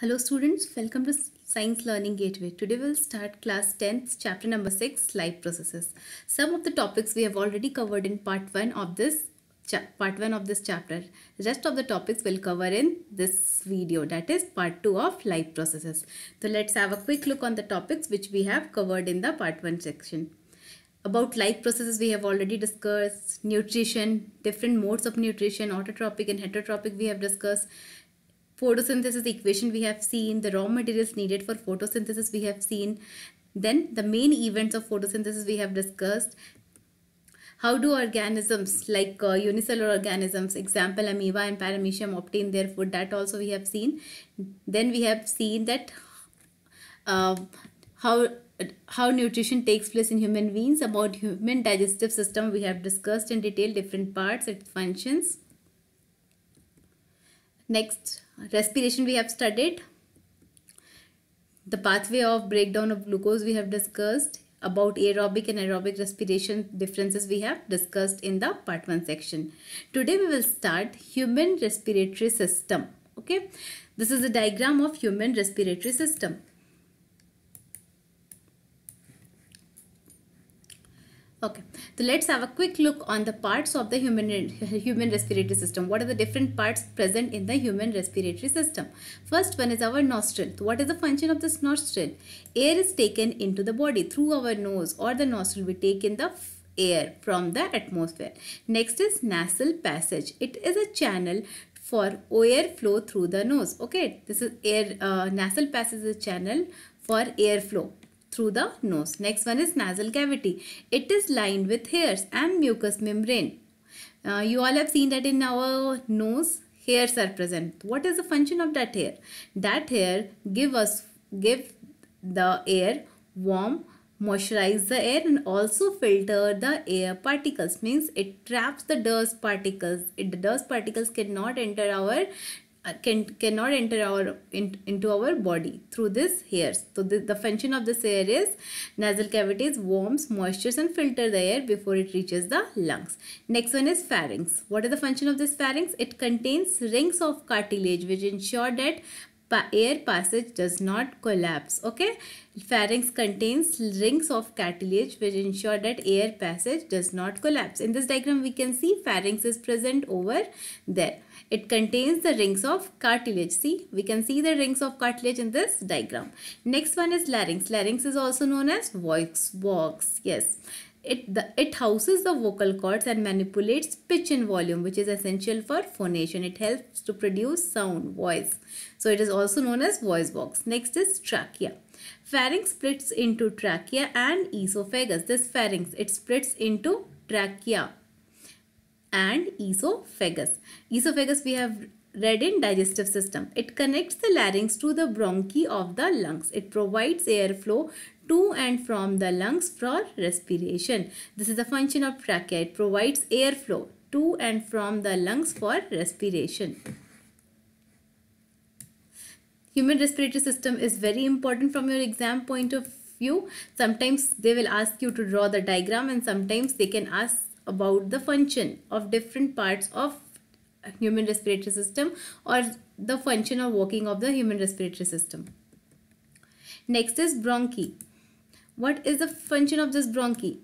Hello students, welcome to Science Learning Gateway. Today we'll start class 10th chapter number 6 life processes. Some of the topics we have already covered in part 1 of this part 1 of this chapter. The rest of the topics we'll cover in this video that is part 2 of life processes. So let's have a quick look on the topics which we have covered in the part 1 section. About life processes we have already discussed, nutrition, different modes of nutrition, autotrophic and heterotrophic we have discussed photosynthesis equation we have seen, the raw materials needed for photosynthesis we have seen, then the main events of photosynthesis we have discussed, how do organisms like uh, unicellular organisms, example amoeba and paramecium obtain their food, that also we have seen. Then we have seen that uh, how how nutrition takes place in human beings about human digestive system we have discussed in detail different parts its functions Next, respiration we have studied. The pathway of breakdown of glucose we have discussed. About aerobic and aerobic respiration differences we have discussed in the part 1 section. Today we will start human respiratory system. Okay, this is a diagram of human respiratory system. Okay, so let's have a quick look on the parts of the human, human respiratory system. What are the different parts present in the human respiratory system? First one is our nostril. what is the function of this nostril? Air is taken into the body through our nose or the nostril. We take in the air from the atmosphere. Next is nasal passage. It is a channel for air flow through the nose. Okay, this is air, uh, nasal passage is a channel for airflow through the nose. Next one is nasal cavity. It is lined with hairs and mucous membrane. Uh, you all have seen that in our nose, hairs are present. What is the function of that hair? That hair give us give the air warm, moisturize the air and also filter the air particles means it traps the dust particles it, the dust particles cannot enter our uh, can cannot enter our in, into our body through this hairs so the, the function of this hair is nasal cavities warms moistures and filter the air before it reaches the lungs next one is pharynx what is the function of this pharynx it contains rings of cartilage which ensure that pa air passage does not collapse okay pharynx contains rings of cartilage which ensure that air passage does not collapse in this diagram we can see pharynx is present over there it contains the rings of cartilage. See, we can see the rings of cartilage in this diagram. Next one is larynx. Larynx is also known as voice box. Yes. It, the, it houses the vocal cords and manipulates pitch and volume which is essential for phonation. It helps to produce sound, voice. So it is also known as voice box. Next is trachea. Pharynx splits into trachea and esophagus. This pharynx, it splits into trachea and esophagus. Esophagus we have read in digestive system. It connects the larynx to the bronchi of the lungs. It provides airflow to and from the lungs for respiration. This is the function of trachea. It provides airflow to and from the lungs for respiration. Human respiratory system is very important from your exam point of view. Sometimes they will ask you to draw the diagram and sometimes they can ask about the function of different parts of human respiratory system or the function or working of the human respiratory system. Next is bronchi. What is the function of this bronchi?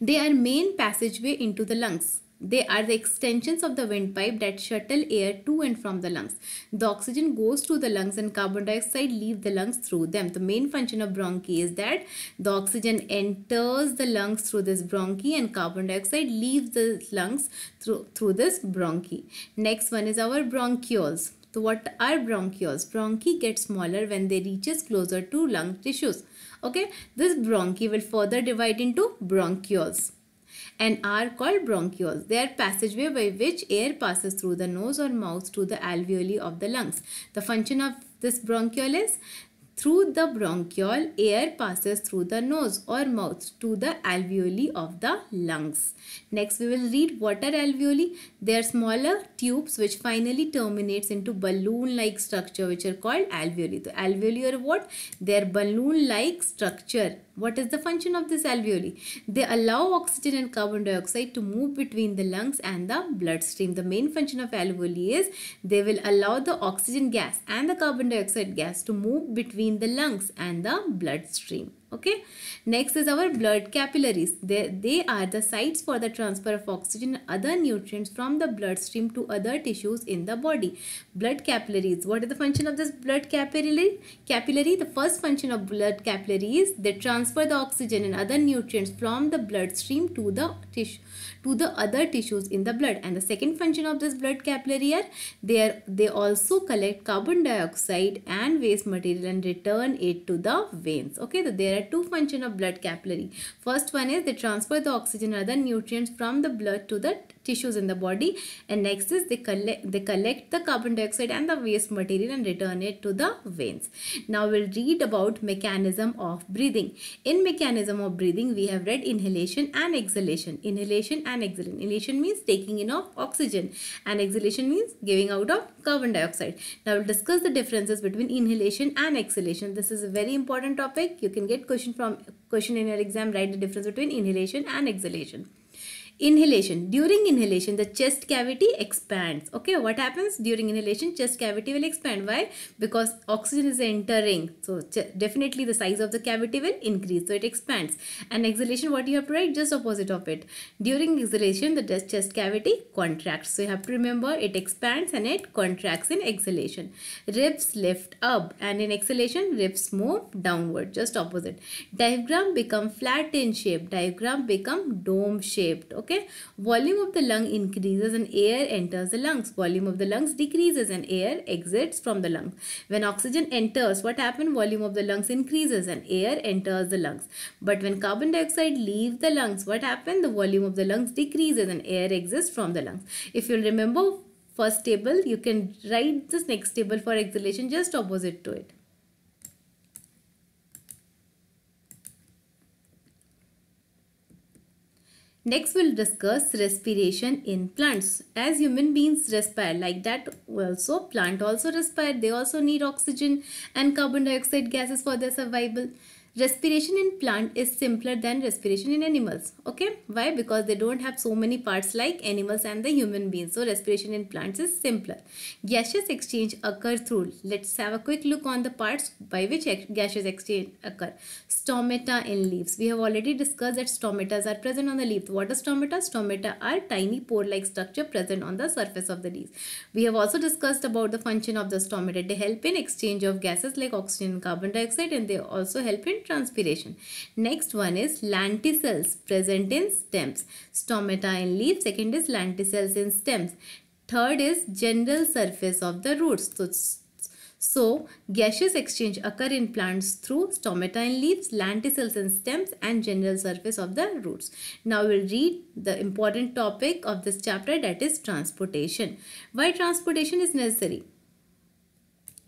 They are main passageway into the lungs. They are the extensions of the windpipe that shuttle air to and from the lungs. The oxygen goes to the lungs and carbon dioxide leave the lungs through them. The main function of bronchi is that the oxygen enters the lungs through this bronchi and carbon dioxide leaves the lungs through, through this bronchi. Next one is our bronchioles. So what are bronchioles? Bronchi get smaller when they reaches closer to lung tissues. Okay, this bronchi will further divide into bronchioles and are called bronchioles. They are passageway by which air passes through the nose or mouth to the alveoli of the lungs. The function of this bronchiole is through the bronchiole, air passes through the nose or mouth to the alveoli of the lungs. Next, we will read what are alveoli. They are smaller tubes which finally terminates into balloon-like structure which are called alveoli. So, alveoli are what? They are balloon-like structure what is the function of this alveoli? They allow oxygen and carbon dioxide to move between the lungs and the bloodstream. The main function of alveoli is they will allow the oxygen gas and the carbon dioxide gas to move between the lungs and the bloodstream okay next is our blood capillaries they, they are the sites for the transfer of oxygen and other nutrients from the bloodstream to other tissues in the body blood capillaries what is the function of this blood capillary capillary the first function of blood capillaries they transfer the oxygen and other nutrients from the bloodstream to the tissue to the other tissues in the blood and the second function of this blood capillary are they, are, they also collect carbon dioxide and waste material and return it to the veins. Okay, so there are two function of blood capillary. First one is they transfer the oxygen or other nutrients from the blood to the tissues in the body and next is they collect they collect the carbon dioxide and the waste material and return it to the veins now we'll read about mechanism of breathing in mechanism of breathing we have read inhalation and exhalation inhalation and and exhalation. Inhalation means taking in of oxygen and exhalation means giving out of carbon dioxide. Now we'll discuss the differences between inhalation and exhalation. This is a very important topic. You can get question from question in your exam. Write the difference between inhalation and exhalation. Inhalation. During inhalation, the chest cavity expands. Okay, what happens during inhalation? Chest cavity will expand. Why? Because oxygen is entering. So definitely the size of the cavity will increase. So it expands. And exhalation, what you have to write? Just opposite of it. During exhalation, the chest cavity contracts. So you have to remember it expands and it contracts in exhalation. Ribs lift up and in exhalation, ribs move downward. Just opposite. Diagram become flat in shape. diagram become dome shaped. Okay okay volume of the lung increases and air enters the lungs volume of the lungs decreases and air exits from the lungs when oxygen enters what happens volume of the lungs increases and air enters the lungs but when carbon dioxide leaves the lungs what happens the volume of the lungs decreases and air exits from the lungs if you remember first table you can write this next table for exhalation just opposite to it Next we'll discuss respiration in plants. As human beings respire like that also plant also respire. They also need oxygen and carbon dioxide gases for their survival respiration in plant is simpler than respiration in animals okay why because they don't have so many parts like animals and the human beings so respiration in plants is simpler gaseous exchange occurs through let's have a quick look on the parts by which gaseous exchange occur stomata in leaves we have already discussed that stomatas are present on the leaf what are stomata stomata are tiny pore like structure present on the surface of the leaves we have also discussed about the function of the stomata they help in exchange of gases like oxygen and carbon dioxide and they also help in transpiration. Next one is lenticels present in stems. Stomata in leaves. Second is lenticels in stems. Third is general surface of the roots. So, so gaseous exchange occur in plants through stomata in leaves, lenticels in stems and general surface of the roots. Now we'll read the important topic of this chapter that is transportation. Why transportation is necessary?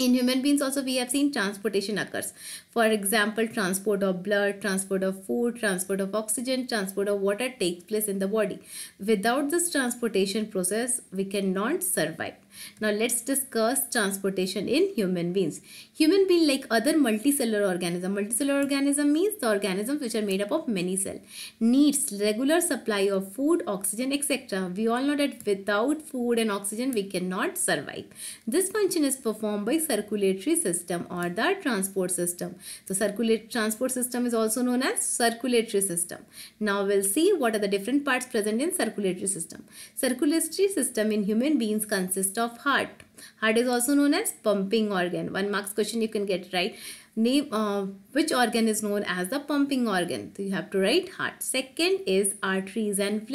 In human beings also we have seen transportation occurs. For example, transport of blood, transport of food, transport of oxygen, transport of water takes place in the body. Without this transportation process, we cannot survive. Now let's discuss transportation in human beings. Human being like other multicellular organism. Multicellular organism means the organisms which are made up of many cell. Needs regular supply of food, oxygen, etc. We all know that without food and oxygen we cannot survive. This function is performed by circulatory system or the transport system. So circulate transport system is also known as circulatory system. Now we'll see what are the different parts present in circulatory system. Circulatory system in human beings consists of heart heart is also known as pumping organ one marks question you can get right name uh, which organ is known as the pumping organ so you have to write heart second is arteries and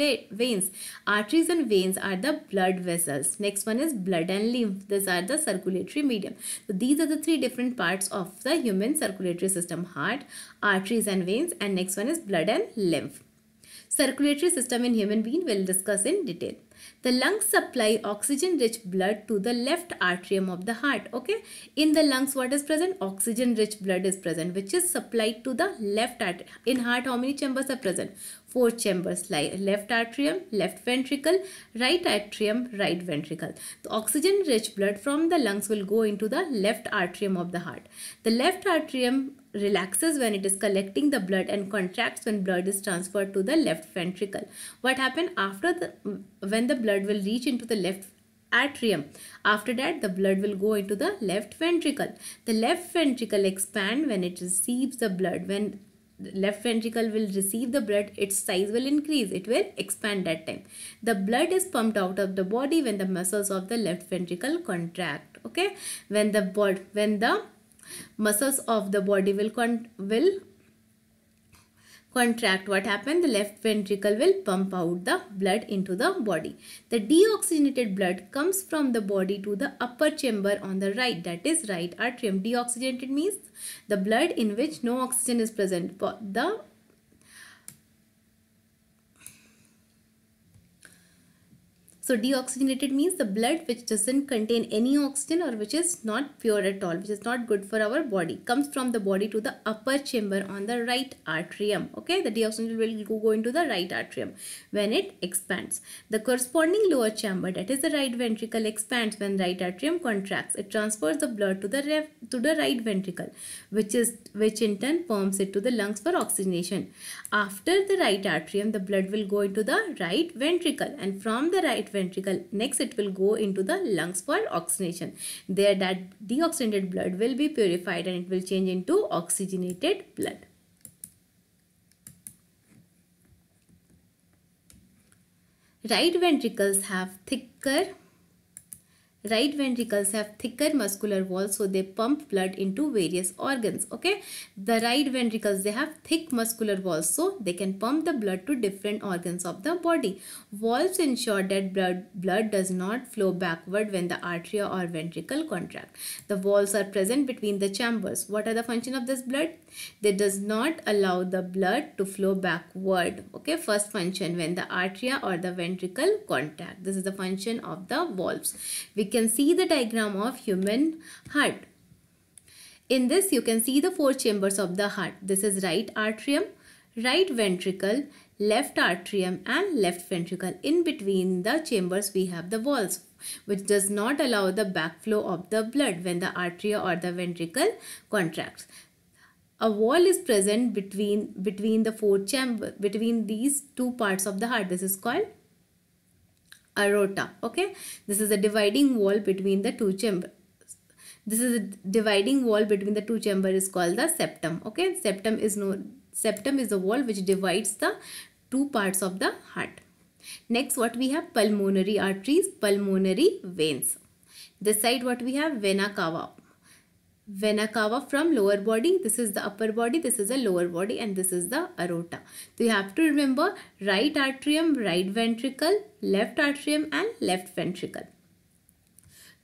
veins arteries and veins are the blood vessels next one is blood and lymph these are the circulatory medium so these are the three different parts of the human circulatory system heart arteries and veins and next one is blood and lymph circulatory system in human being we'll discuss in detail. The lungs supply oxygen rich blood to the left atrium of the heart. Okay. In the lungs what is present? Oxygen rich blood is present which is supplied to the left atrium. In heart how many chambers are present? Four chambers like left atrium, left ventricle, right atrium, right ventricle. The oxygen rich blood from the lungs will go into the left atrium of the heart. The left atrium relaxes when it is collecting the blood and contracts when blood is transferred to the left ventricle. What happen after the when the blood will reach into the left atrium. After that, the blood will go into the left ventricle. The left ventricle expand when it receives the blood. When the left ventricle will receive the blood, its size will increase. It will expand that time. The blood is pumped out of the body when the muscles of the left ventricle contract. Okay, when the blood, when the muscles of the body will con will contract what happened the left ventricle will pump out the blood into the body the deoxygenated blood comes from the body to the upper chamber on the right that is right atrium deoxygenated means the blood in which no oxygen is present the So deoxygenated means the blood which doesn't contain any oxygen or which is not pure at all, which is not good for our body, comes from the body to the upper chamber on the right atrium. Okay, the deoxygenated will go into the right atrium when it expands. The corresponding lower chamber, that is the right ventricle, expands when right atrium contracts. It transfers the blood to the ref, to the right ventricle, which is which in turn pumps it to the lungs for oxygenation. After the right atrium, the blood will go into the right ventricle, and from the right ventricle. Next, it will go into the lungs for oxygenation. There that deoxygenated blood will be purified and it will change into oxygenated blood. Right ventricles have thicker right ventricles have thicker muscular walls so they pump blood into various organs okay the right ventricles they have thick muscular walls so they can pump the blood to different organs of the body walls ensure that blood blood does not flow backward when the arteria or ventricle contract the walls are present between the chambers what are the function of this blood they does not allow the blood to flow backward okay first function when the arteria or the ventricle contact this is the function of the valves we can can see the diagram of human heart. In this, you can see the four chambers of the heart. This is right atrium, right ventricle, left atrium and left ventricle. In between the chambers, we have the walls which does not allow the backflow of the blood when the atria or the ventricle contracts. A wall is present between between the four chamber between these two parts of the heart. This is called aorta okay this is a dividing wall between the two chambers this is a dividing wall between the two chamber is called the septum okay septum is no septum is the wall which divides the two parts of the heart next what we have pulmonary arteries pulmonary veins this side what we have vena cava vena cava from lower body this is the upper body this is the lower body and this is the aorta so you have to remember right atrium right ventricle left atrium and left ventricle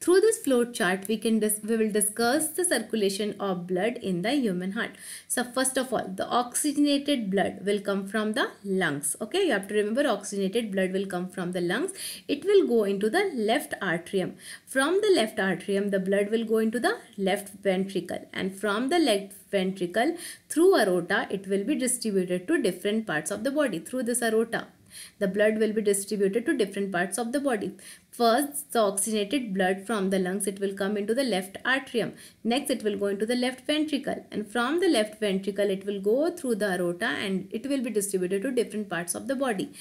through this flow chart, we can we will discuss the circulation of blood in the human heart. So first of all, the oxygenated blood will come from the lungs. Okay, you have to remember oxygenated blood will come from the lungs. It will go into the left atrium. From the left atrium, the blood will go into the left ventricle and from the left ventricle through aorta, it will be distributed to different parts of the body through this aorta. The blood will be distributed to different parts of the body. First, the oxygenated blood from the lungs, it will come into the left atrium. Next, it will go into the left ventricle. And from the left ventricle, it will go through the aorta and it will be distributed to different parts of the body.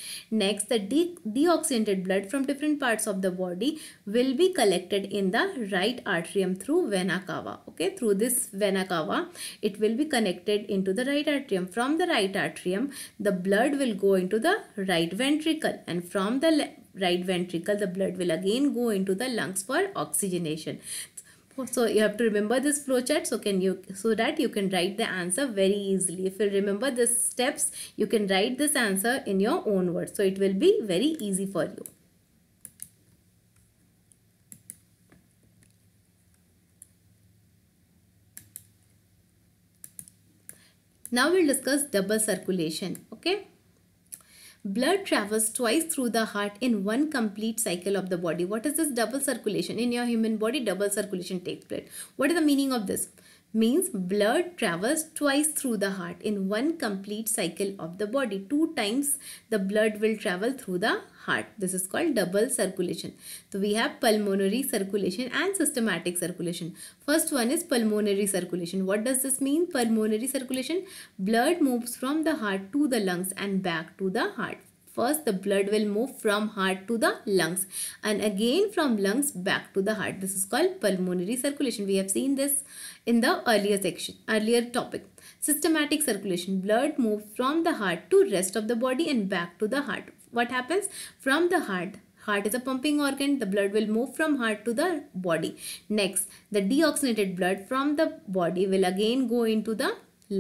Next, the de deoxygenated blood from different parts of the body will be collected in the right atrium through vena cava. Okay, through this vena cava, it will be connected into the right atrium. From the right atrium, the blood will go into the right ventricle. And from the right ventricle, the blood will again go into the lungs for oxygenation. So you have to remember this flowchart so can you so that you can write the answer very easily. If you remember the steps, you can write this answer in your own words. So it will be very easy for you. Now we'll discuss double circulation. Okay blood travels twice through the heart in one complete cycle of the body. What is this double circulation? In your human body, double circulation takes place. What is the meaning of this? Means blood travels twice through the heart in one complete cycle of the body. Two times the blood will travel through the heart. This is called double circulation. So we have pulmonary circulation and systematic circulation. First one is pulmonary circulation. What does this mean? Pulmonary circulation, blood moves from the heart to the lungs and back to the heart. First, the blood will move from heart to the lungs and again from lungs back to the heart. This is called pulmonary circulation. We have seen this in the earlier section, earlier topic. Systematic circulation. Blood moves from the heart to rest of the body and back to the heart what happens from the heart heart is a pumping organ the blood will move from heart to the body next the deoxygenated blood from the body will again go into the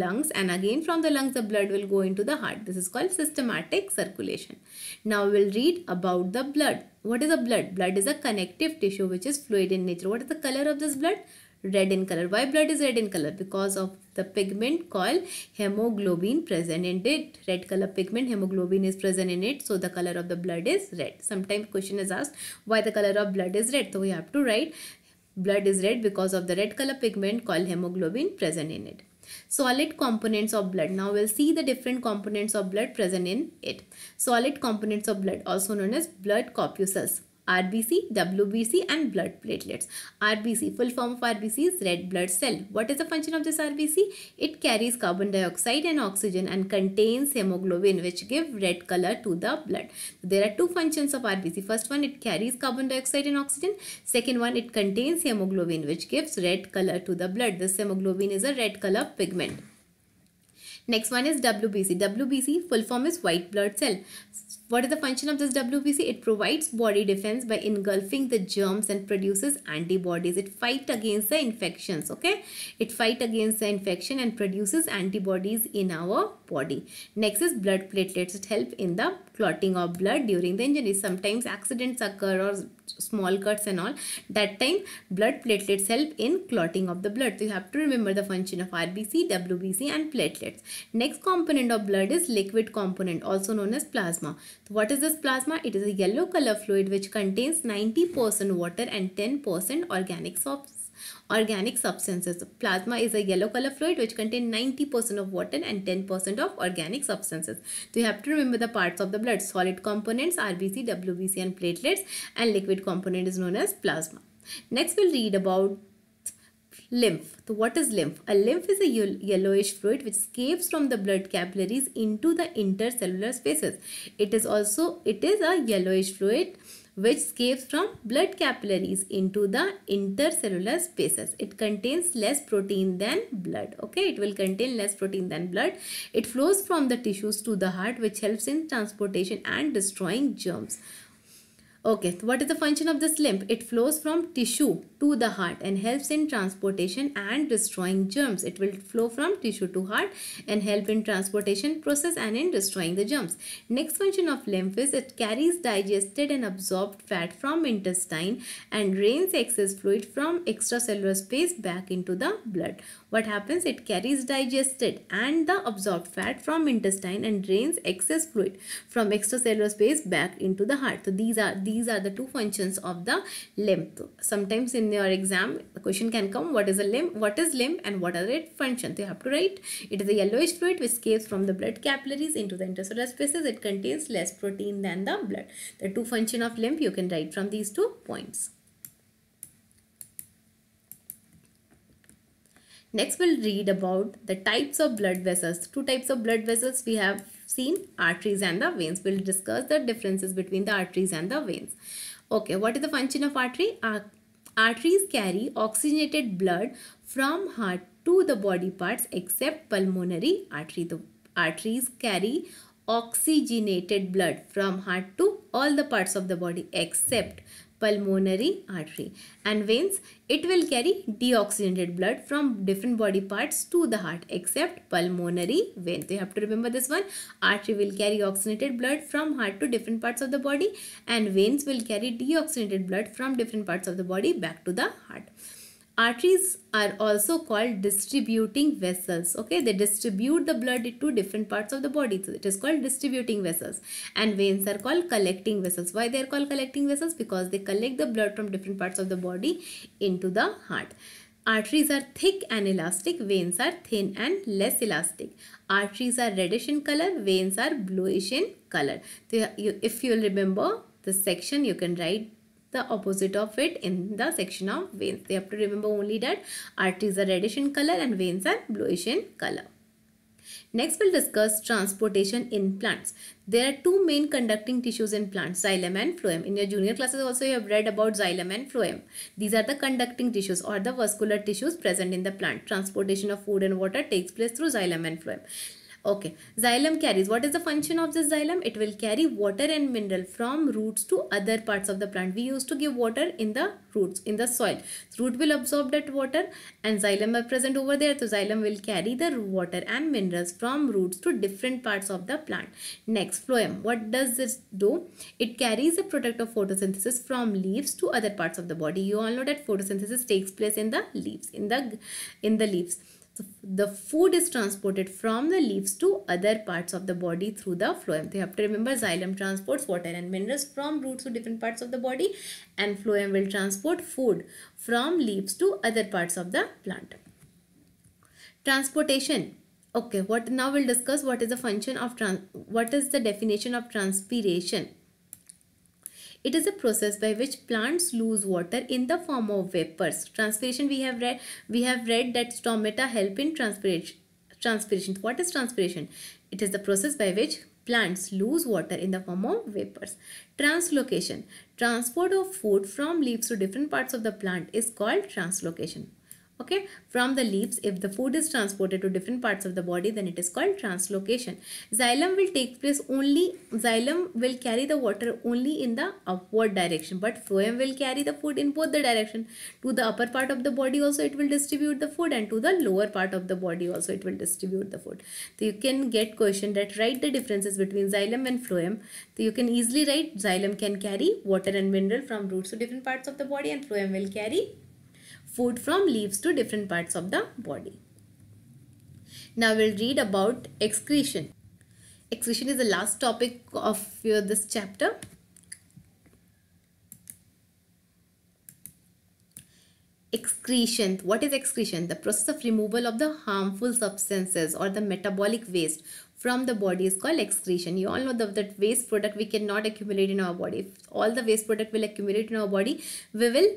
lungs and again from the lungs the blood will go into the heart this is called systematic circulation now we'll read about the blood what is a blood blood is a connective tissue which is fluid in nature what is the color of this blood red in color why blood is red in color because of the pigment called hemoglobin present in it. Red color pigment hemoglobin is present in it. So the color of the blood is red. Sometimes question is asked why the color of blood is red. So we have to write blood is red because of the red color pigment called hemoglobin present in it. Solid components of blood. Now we'll see the different components of blood present in it. Solid components of blood also known as blood corpuscles. RBC, WBC and blood platelets. RBC, full form of RBC is red blood cell. What is the function of this RBC? It carries carbon dioxide and oxygen and contains hemoglobin which give red color to the blood. There are two functions of RBC. First one, it carries carbon dioxide and oxygen. Second one, it contains hemoglobin which gives red color to the blood. This hemoglobin is a red color pigment. Next one is WBC. WBC full form is white blood cell. What is the function of this WBC? It provides body defense by engulfing the germs and produces antibodies. It fight against the infections, okay? It fight against the infection and produces antibodies in our body. Next is blood platelets. It help in the clotting of blood during the injury. Sometimes accidents occur or small cuts and all. That time blood platelets help in clotting of the blood. So you have to remember the function of RBC, WBC and platelets. Next component of blood is liquid component also known as plasma. So what is this plasma? It is a yellow color fluid which contains 90% water and 10% organic substance organic substances. Plasma is a yellow color fluid which contains 90% of water and 10% of organic substances. So you have to remember the parts of the blood. Solid components, RBC, WBC and platelets and liquid component is known as plasma. Next we'll read about lymph. So what is lymph? A lymph is a yellowish fluid which escapes from the blood capillaries into the intercellular spaces. It is also, it is a yellowish fluid which escapes from blood capillaries into the intercellular spaces. It contains less protein than blood. Okay, it will contain less protein than blood. It flows from the tissues to the heart which helps in transportation and destroying germs. Okay, what is the function of this lymph? It flows from tissue to the heart and helps in transportation and destroying germs. It will flow from tissue to heart and help in transportation process and in destroying the germs. Next function of lymph is it carries digested and absorbed fat from intestine and drains excess fluid from extracellular space back into the blood. What happens? It carries digested and the absorbed fat from intestine and drains excess fluid from extracellular space back into the heart. So these are these are the two functions of the lymph. Sometimes in in your exam the question can come what is a limb what is limb and what are its functions you have to write it is a yellowish fluid which escapes from the blood capillaries into the intercellular spaces it contains less protein than the blood the two function of limb you can write from these two points Next we'll read about the types of blood vessels. Two types of blood vessels we have seen arteries and the veins. We'll discuss the differences between the arteries and the veins. Okay, what is the function of artery? Arteries carry oxygenated blood from heart to the body parts except pulmonary artery. The arteries carry oxygenated blood from heart to all the parts of the body except pulmonary artery and veins it will carry deoxygenated blood from different body parts to the heart except pulmonary vein so you have to remember this one artery will carry oxygenated blood from heart to different parts of the body and veins will carry deoxygenated blood from different parts of the body back to the heart Arteries are also called distributing vessels. Okay, they distribute the blood to different parts of the body. So it is called distributing vessels. And veins are called collecting vessels. Why they are called collecting vessels? Because they collect the blood from different parts of the body into the heart. Arteries are thick and elastic, veins are thin and less elastic. Arteries are reddish in color, veins are bluish in color. So if you remember this section, you can write the opposite of it in the section of veins. They have to remember only that arteries are reddish in color and veins are bluish in color. Next we'll discuss transportation in plants. There are two main conducting tissues in plants, xylem and phloem. In your junior classes also you have read about xylem and phloem. These are the conducting tissues or the vascular tissues present in the plant. Transportation of food and water takes place through xylem and phloem. Okay, xylem carries. What is the function of this xylem? It will carry water and mineral from roots to other parts of the plant. We used to give water in the roots, in the soil. So root will absorb that water and xylem are present over there. So xylem will carry the water and minerals from roots to different parts of the plant. Next, phloem. What does this do? It carries the product of photosynthesis from leaves to other parts of the body. You all know that photosynthesis takes place in the leaves, in the, in the leaves the food is transported from the leaves to other parts of the body through the phloem. They you have to remember xylem transports water and minerals from roots to different parts of the body and phloem will transport food from leaves to other parts of the plant. Transportation. Okay, what now we'll discuss what is the function of trans what is the definition of transpiration. It is a process by which plants lose water in the form of vapors. Transpiration we have read we have read that stomata help in transpiration. Transpiration. What is transpiration? It is the process by which plants lose water in the form of vapors. Translocation. Transport of food from leaves to different parts of the plant is called translocation okay from the leaves if the food is transported to different parts of the body then it is called translocation xylem will take place only xylem will carry the water only in the upward direction but phloem will carry the food in both the direction to the upper part of the body also it will distribute the food and to the lower part of the body also it will distribute the food so you can get question that write the differences between xylem and phloem so you can easily write xylem can carry water and mineral from roots to different parts of the body and phloem will carry food from leaves to different parts of the body. Now we'll read about excretion. Excretion is the last topic of your, this chapter. excretion what is excretion the process of removal of the harmful substances or the metabolic waste from the body is called excretion you all know that, that waste product we cannot accumulate in our body if all the waste product will accumulate in our body we will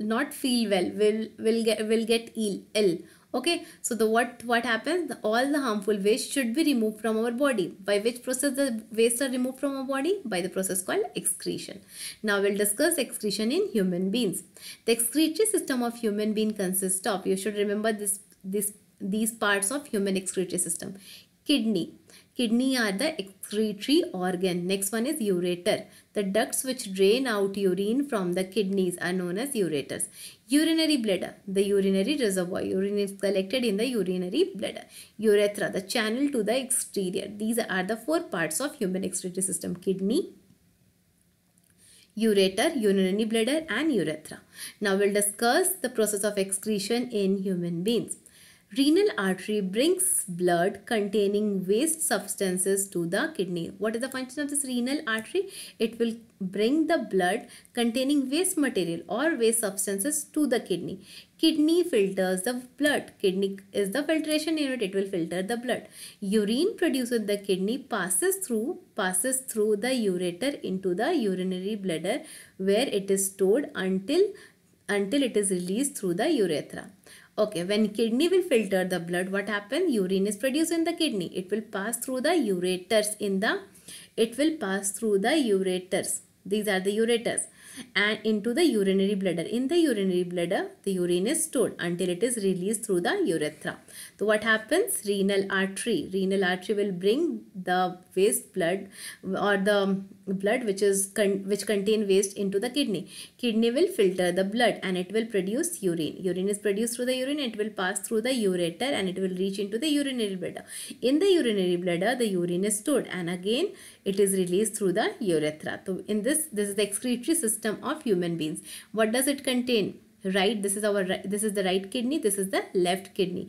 not feel well will will get will get ill ill okay so the what what happens all the harmful waste should be removed from our body by which process the waste are removed from our body by the process called excretion now we'll discuss excretion in human beings the excretory system of human being consists of you should remember this this these parts of human excretory system kidney. Kidney are the excretory organ. Next one is ureter. The ducts which drain out urine from the kidneys are known as ureters. Urinary bladder, the urinary reservoir. Urine is collected in the urinary bladder. Urethra, the channel to the exterior. These are the four parts of human excretory system. Kidney, ureter, urinary bladder and urethra. Now we'll discuss the process of excretion in human beings. Renal artery brings blood containing waste substances to the kidney. What is the function of this renal artery? It will bring the blood containing waste material or waste substances to the kidney. Kidney filters the blood. Kidney is the filtration unit. It will filter the blood. Urine produced in the kidney passes through passes through the ureter into the urinary bladder where it is stored until until it is released through the urethra. Okay, when kidney will filter the blood, what happens? Urine is produced in the kidney. It will pass through the ureters in the, it will pass through the ureters. These are the ureters and into the urinary bladder. In the urinary bladder, the urine is stored until it is released through the urethra. So what happens? Renal artery. Renal artery will bring the waste blood or the blood which is con which contain waste into the kidney kidney will filter the blood and it will produce urine urine is produced through the urine it will pass through the ureter and it will reach into the urinary bladder in the urinary bladder the urine is stored and again it is released through the urethra so in this this is the excretory system of human beings what does it contain right this is our this is the right kidney this is the left kidney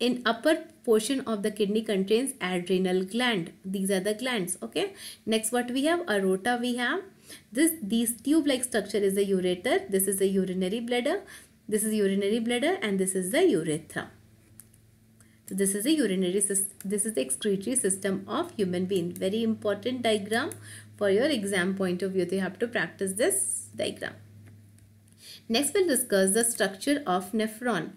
in upper portion of the kidney contains adrenal gland these are the glands okay next what we have aorta we have this these tube like structure is the ureter this is the urinary bladder this is urinary bladder and this is the urethra so this is the urinary this is the excretory system of human being very important diagram for your exam point of view you have to practice this diagram next we'll discuss the structure of nephron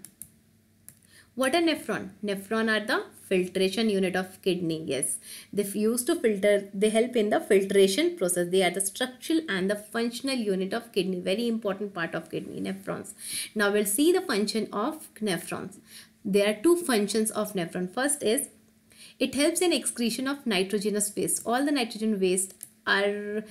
what are nephron? Nephron are the filtration unit of kidney. Yes, they used to filter, they help in the filtration process. They are the structural and the functional unit of kidney. Very important part of kidney, nephrons. Now we'll see the function of nephrons. There are two functions of nephron. First is it helps in excretion of nitrogenous waste. All the nitrogen waste are,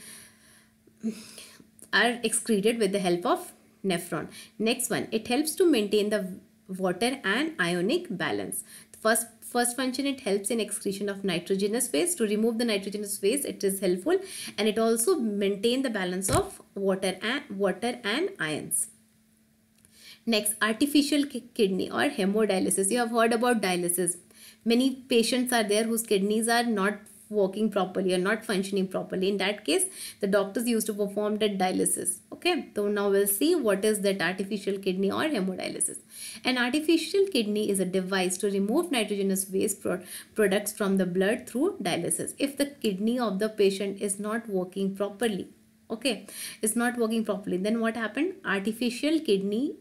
are excreted with the help of nephron. Next one, it helps to maintain the water and ionic balance. The first first function it helps in excretion of nitrogenous waste to remove the nitrogenous waste it is helpful and it also maintain the balance of water and water and ions next artificial kidney or hemodialysis you have heard about dialysis many patients are there whose kidneys are not working properly or not functioning properly. In that case, the doctors used to perform the dialysis. Okay, so now we'll see what is that artificial kidney or hemodialysis. An artificial kidney is a device to remove nitrogenous waste pro products from the blood through dialysis. If the kidney of the patient is not working properly, okay, it's not working properly, then what happened? Artificial kidney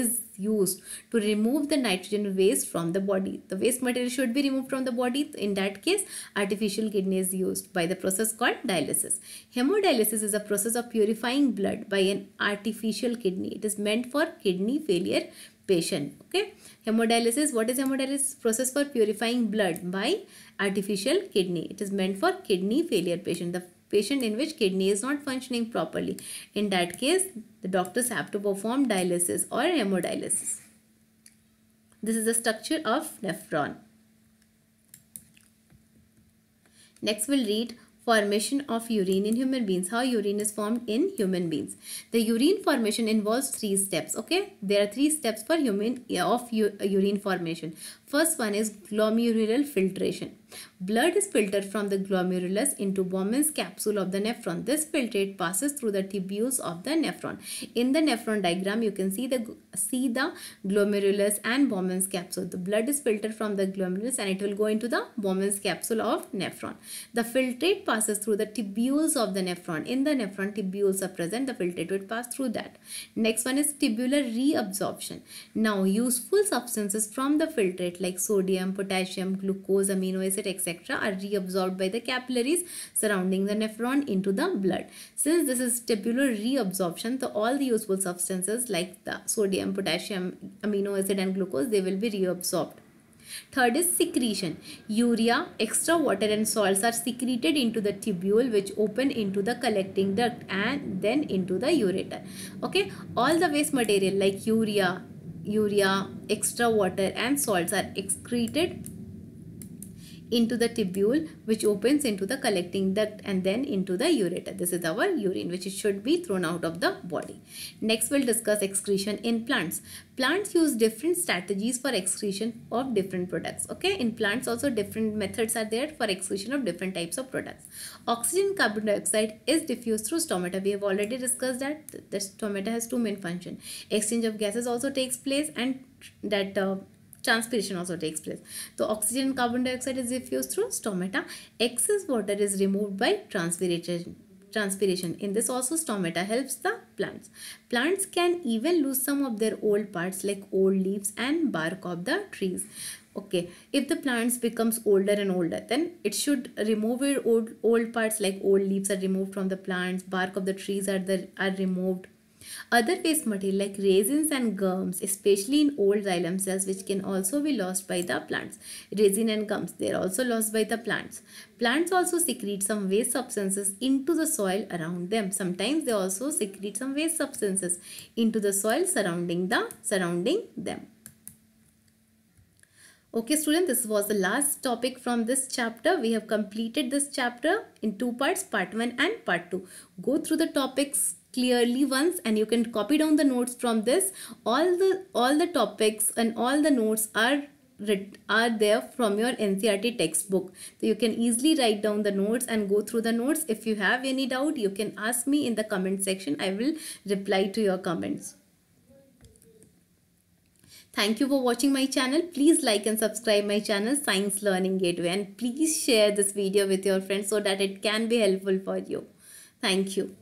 is used to remove the nitrogen waste from the body. The waste material should be removed from the body. In that case, artificial kidney is used by the process called dialysis. Hemodialysis is a process of purifying blood by an artificial kidney. It is meant for kidney failure patient. Okay. Hemodialysis, what is hemodialysis? Process for purifying blood by artificial kidney. It is meant for kidney failure patient. The patient in which kidney is not functioning properly. In that case, the doctors have to perform dialysis or hemodialysis. This is the structure of nephron. Next we'll read formation of urine in human beings how urine is formed in human beings the urine formation involves three steps okay there are three steps for human of urine formation First one is glomerular filtration. Blood is filtered from the glomerulus into Bowman's capsule of the nephron. This filtrate passes through the tubules of the nephron. In the nephron diagram, you can see the see the glomerulus and Bowman's capsule. The blood is filtered from the glomerulus and it will go into the Bowman's capsule of nephron. The filtrate passes through the tubules of the nephron. In the nephron, tubules are present. The filtrate would pass through that. Next one is tubular reabsorption. Now, useful substances from the filtrate like sodium, potassium, glucose, amino acid, etc. are reabsorbed by the capillaries surrounding the nephron into the blood. Since this is tubular reabsorption, so all the useful substances like the sodium, potassium, amino acid and glucose, they will be reabsorbed. Third is secretion. Urea, extra water and salts are secreted into the tubule which open into the collecting duct and then into the ureter. Okay, all the waste material like urea, urea, extra water and salts are excreted into the tubule which opens into the collecting duct and then into the ureter. This is our urine which should be thrown out of the body. Next we'll discuss excretion in plants. Plants use different strategies for excretion of different products. Okay, in plants also different methods are there for excretion of different types of products. Oxygen carbon dioxide is diffused through stomata. We have already discussed that the stomata has two main function. Exchange of gases also takes place and that uh, transpiration also takes place. So oxygen and carbon dioxide is diffused through stomata. Excess water is removed by transpiration transpiration. In this also stomata helps the plants. Plants can even lose some of their old parts like old leaves and bark of the trees. Okay, if the plants becomes older and older, then it should remove old old parts like old leaves are removed from the plants, bark of the trees are the, are removed, other waste material like resins and gums, especially in old xylem cells, which can also be lost by the plants. Resin and gums, they are also lost by the plants. Plants also secrete some waste substances into the soil around them. Sometimes they also secrete some waste substances into the soil surrounding the surrounding them. Okay student, this was the last topic from this chapter. We have completed this chapter in two parts, part 1 and part 2. Go through the topics clearly once and you can copy down the notes from this all the all the topics and all the notes are are there from your NCRT textbook. So you can easily write down the notes and go through the notes. If you have any doubt, you can ask me in the comment section. I will reply to your comments. Thank you for watching my channel. Please like and subscribe my channel Science Learning Gateway and please share this video with your friends so that it can be helpful for you. Thank you.